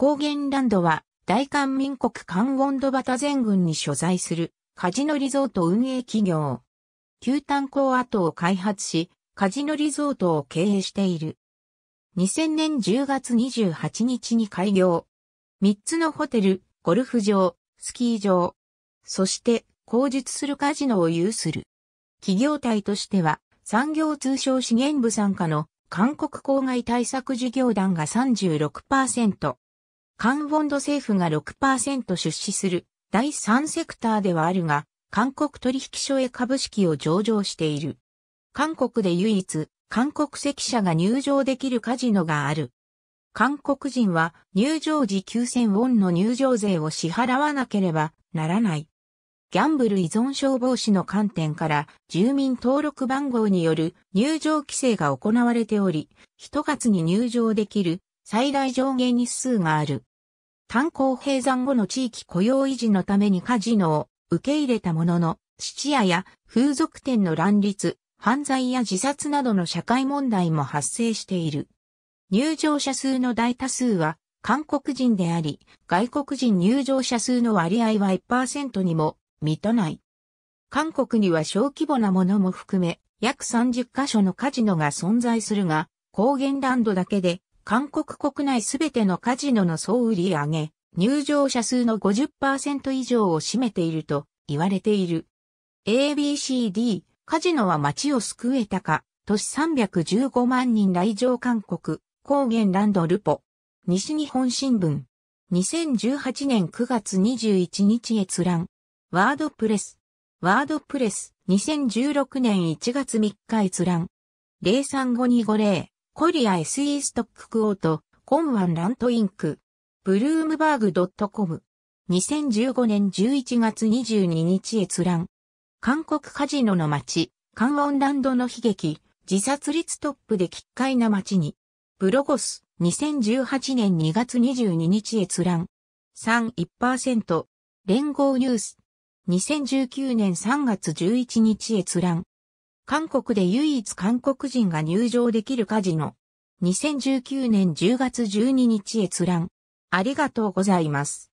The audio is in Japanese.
高原ランドは、大韓民国カンドバタ全軍に所在する、カジノリゾート運営企業。旧炭鉱跡を開発し、カジノリゾートを経営している。2000年10月28日に開業。3つのホテル、ゴルフ場、スキー場。そして、工述するカジノを有する。企業体としては、産業通商資源部参加の韓国郊外対策事業団が36%、カンボンド政府が6%出資する第3セクターではあるが、韓国取引所へ株式を上場している。韓国で唯一、韓国籍者が入場できるカジノがある。韓国人は入場時9000ウォンの入場税を支払わなければならない。ギャンブル依存症防止の観点から住民登録番号による入場規制が行われており、1月に入場できる最大上限日数がある。炭鉱閉山後の地域雇用維持のためにカジノを受け入れたものの、質屋や風俗店の乱立、犯罪や自殺などの社会問題も発生している。入場者数の大多数は韓国人であり、外国人入場者数の割合は1%にも満たない。韓国には小規模なものも含め、約30カ所のカジノが存在するが、高原ランドだけで韓国国内すべてのカジノの総売り上げ、入場者数の50%以上を占めていると言われている。ABCD、カジノは街を救えたか、都市315万人来場韓国、高原ランドルポ。西日本新聞。2018年9月21日閲覧。ワードプレス。ワードプレス。2016年1月3日閲覧。03520 5。コリア SE ストッククオート、コンワンラントインク、ブルームバーグ .com。2015年11月22日閲覧。韓国カジノの街、カン関ンランドの悲劇、自殺率トップで奇怪な街に。ブロゴス、2018年2月22日閲覧。31%、連合ニュース。2019年3月11日閲覧。韓国で唯一韓国人が入場できるカジノ。2019年10月12日閲覧。ありがとうございます。